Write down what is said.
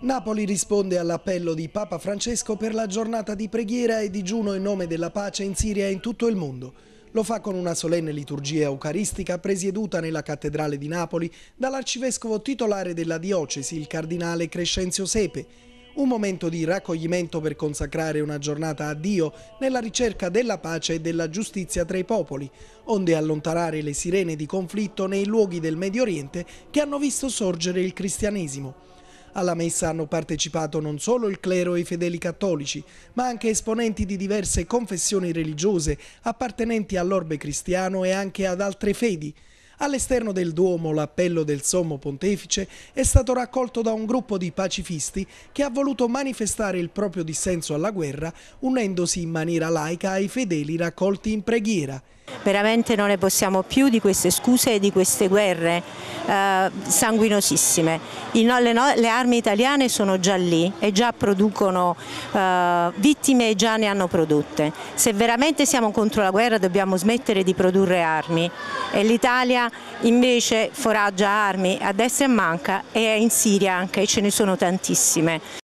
Napoli risponde all'appello di Papa Francesco per la giornata di preghiera e digiuno in nome della pace in Siria e in tutto il mondo. Lo fa con una solenne liturgia eucaristica presieduta nella Cattedrale di Napoli dall'arcivescovo titolare della diocesi, il cardinale Crescenzio Sepe. Un momento di raccoglimento per consacrare una giornata a Dio nella ricerca della pace e della giustizia tra i popoli, onde allontanare le sirene di conflitto nei luoghi del Medio Oriente che hanno visto sorgere il cristianesimo. Alla messa hanno partecipato non solo il clero e i fedeli cattolici, ma anche esponenti di diverse confessioni religiose appartenenti all'orbe cristiano e anche ad altre fedi. All'esterno del Duomo l'appello del Sommo Pontefice è stato raccolto da un gruppo di pacifisti che ha voluto manifestare il proprio dissenso alla guerra unendosi in maniera laica ai fedeli raccolti in preghiera. Veramente non ne possiamo più di queste scuse e di queste guerre eh, sanguinosissime. No, le, no, le, armi italiane sono già lì e già producono eh, vittime e già ne hanno prodotte. Se veramente siamo contro la guerra dobbiamo smettere di produrre armi e l'Italia invece foraggia armi a destra e manca e in Siria anche e ce ne sono tantissime.